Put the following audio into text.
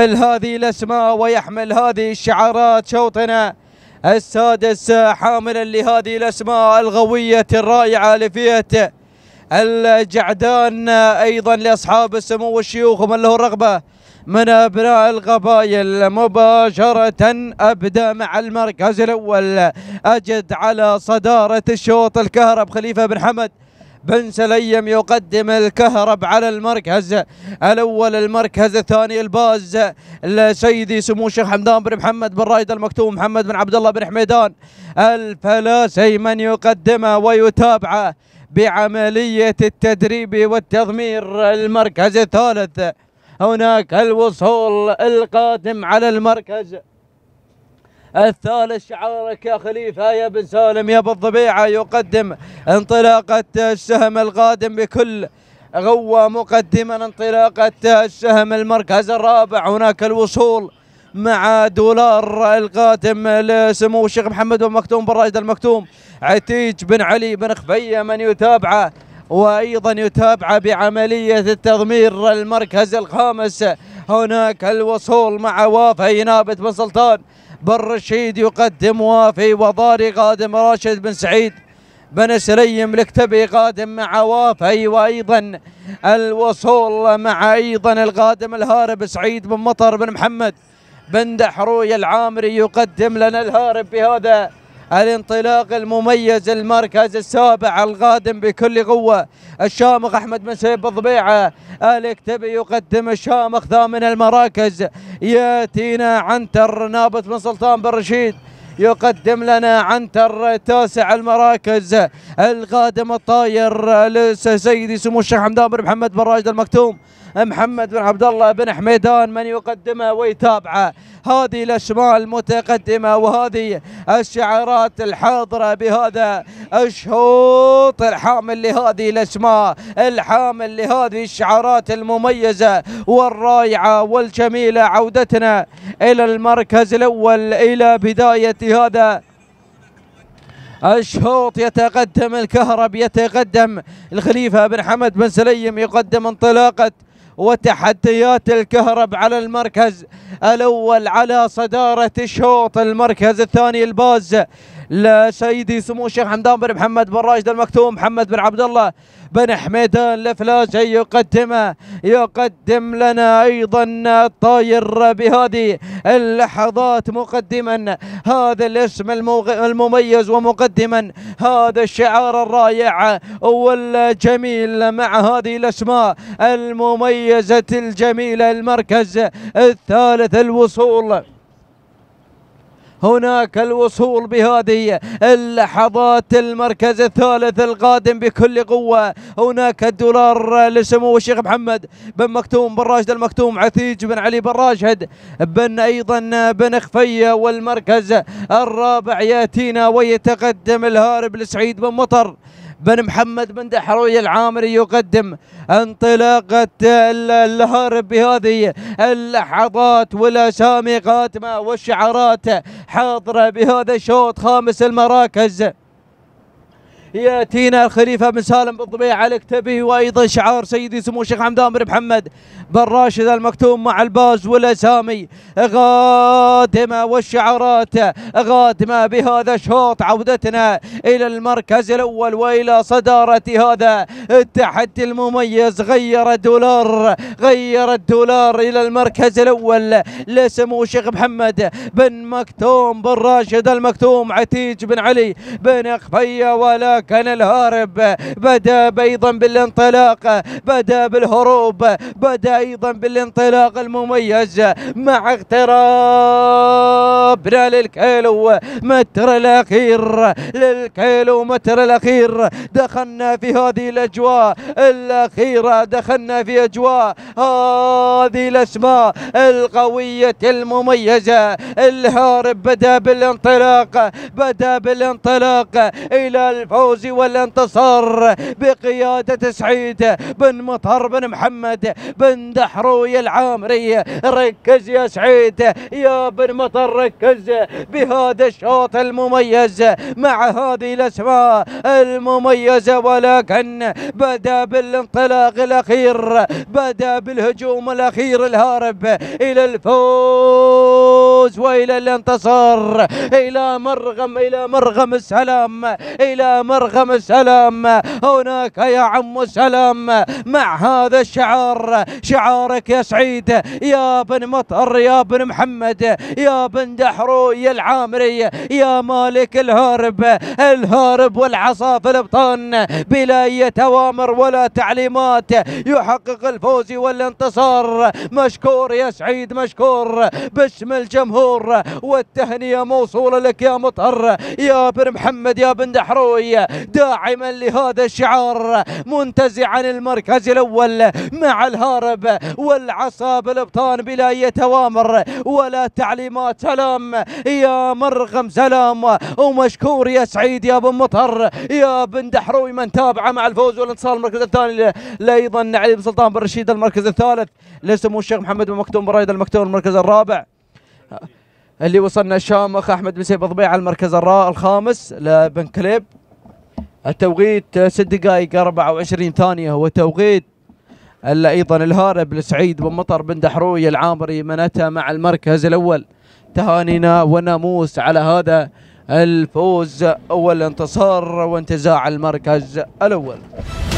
يحمل هذه الأسماء ويحمل هذه الشعارات شوطنا السادس حاملا لهذه الأسماء الغوية الرائعة لفئة الجعدان أيضا لأصحاب السمو والشيوخ ومن له الرغبة من أبناء القبائل مباشرة أبدأ مع المركز الأول أجد على صدارة الشوط الكهرب خليفة بن حمد بن سليم يقدم الكهرب على المركز الأول المركز الثاني الباز لسيدي سمو الشيخ حمدان بن محمد بن رايد المكتوم محمد بن عبد الله بن حميدان الفلاسي من يقدمه ويتابعه بعملية التدريب والتضمير المركز الثالث هناك الوصول القادم على المركز الثالث شعارك يا خليفة يا بن سالم يا بالضبيعة يقدم انطلاقة السهم القادم بكل غوة مقدما انطلاقة السهم المركز الرابع هناك الوصول مع دولار القادم لسمو الشيخ محمد بن مكتوم بن راشد المكتوم عتيج بن علي بن خفية من يتابعه وايضا يتابعه بعمليه التضمير المركز الخامس هناك الوصول مع وافي نابت بن سلطان بن رشيد يقدم وافي وضاري قادم راشد بن سعيد بن سليم الكتبي قادم مع وافي وايضا الوصول مع ايضا القادم الهارب سعيد بن مطر بن محمد بن دحروي العامري يقدم لنا الهارب بهذا الانطلاق المميز المركز السابع القادم بكل قوة الشامخ أحمد مسيب الضبيعة الاكتبي يقدم الشامخ ثامن المراكز ياتينا عنتر نابت بن سلطان بن رشيد يقدم لنا عنتر تاسع المراكز القادم الطاير سيدي سمو الشيخ حمدان بن محمد بن راشد المكتوم محمد بن عبد الله بن حميدان من يقدمه ويتابعه هذه الأسماء المتقدمة وهذه الشعارات الحاضرة بهذا الشوط الحامل لهذه الأسماء الحامل لهذه الشعارات المميزة والرائعة والجميلة عودتنا إلى المركز الأول إلى بداية هذا الشوط يتقدم الكهرب يتقدم الخليفة بن حمد بن سليم يقدم انطلاقة وتحديات الكهرب على المركز الأول على صدارة الشوط المركز الثاني الباز لسيدي سمو الشيخ حمدان بن محمد بن راشد المكتوم محمد بن عبد الله بن حميدان الافلاس يقدمه يقدم لنا ايضا الطاير بهذه اللحظات مقدما هذا الاسم المميز ومقدما هذا الشعار الرائع والجميل مع هذه الاسماء المميزه الجميله المركز الثالث الوصول هناك الوصول بهذه اللحظات المركز الثالث القادم بكل قوة هناك الدولار لسمو الشيخ محمد بن مكتوم بن راشد المكتوم عثيج بن علي بن راشد بن أيضا بن خفية والمركز الرابع يأتينا ويتقدم الهارب لسعيد بن مطر بن محمد بن دحروي العامري يقدم انطلاقة الهرب بهذه اللحظات والأسامي قاتمة والشعارات حاضرة بهذا الشوط خامس المراكز ياتينا الخليفه بن سالم بن طبيع على وايضا شعار سيدي سمو الشيخ حمدان بن محمد بن راشد المكتوم مع الباز والاسامي غادمه والشعارات غادمه بهذا الشوط عودتنا الى المركز الاول والى صداره هذا التحدي المميز غير الدولار غير الدولار الى المركز الاول لسمو الشيخ محمد بن مكتوم بن راشد المكتوم عتيج بن علي بن خفيه ولا كان الهارب بدا ايضا بالانطلاق بدا بالهروب بدا ايضا بالانطلاق المميز مع اقترابنا للكيلو متر الاخير للكيلو متر الاخير دخلنا في هذه الاجواء الاخيره دخلنا في اجواء هذه الاسماء القويه المميزه الهارب بدا بالانطلاق بدا بالانطلاق الى الفوز الفوز والانتصار بقيادة سعيد بن مطر بن محمد بن دحروي العامري ركز يا سعيد يا بن مطر ركز بهذا الشوط المميز مع هذه الأسماء المميزة ولكن بدأ بالانطلاق الأخير بدأ بالهجوم الأخير الهارب إلى الفوز الفوز والى الانتصار الى مرغم الى مرغم السلام الى مرغم السلام هناك يا عم السلام مع هذا الشعار شعارك يا سعيد يا بن مطر يا بن محمد يا بن دحروي العامري يا مالك الهارب الهارب والعصا في الابطان بلا اي اوامر ولا تعليمات يحقق الفوز والانتصار مشكور يا سعيد مشكور باسم الجمهور الجمهور والتهنية موصولة لك يا مطهر يا بن محمد يا بن دحروي داعما لهذا الشعار منتزعا المركز الأول مع الهارب والعصا بالابطان بلا أي توامر ولا تعليمات سلام يا مرغم سلام ومشكور يا سعيد يا بن مطهر يا بن دحروي من تابعه مع الفوز والانتصار المركز الثاني لأيضا علي بن سلطان بن رشيد المركز الثالث لسمو الشيخ محمد بن مكتوم برايد المكتوم المركز الرابع اللي وصلنا الشامخ احمد بن سيف ضبيع على المركز الخامس لبن كليب التوقيت ست دقائق 24 ثانيه هو توقيت ايضا الهارب لسعيد بن مطر بن دحروي العامري من اتى مع المركز الاول تهانينا وناموس على هذا الفوز والانتصار وانتزاع المركز الاول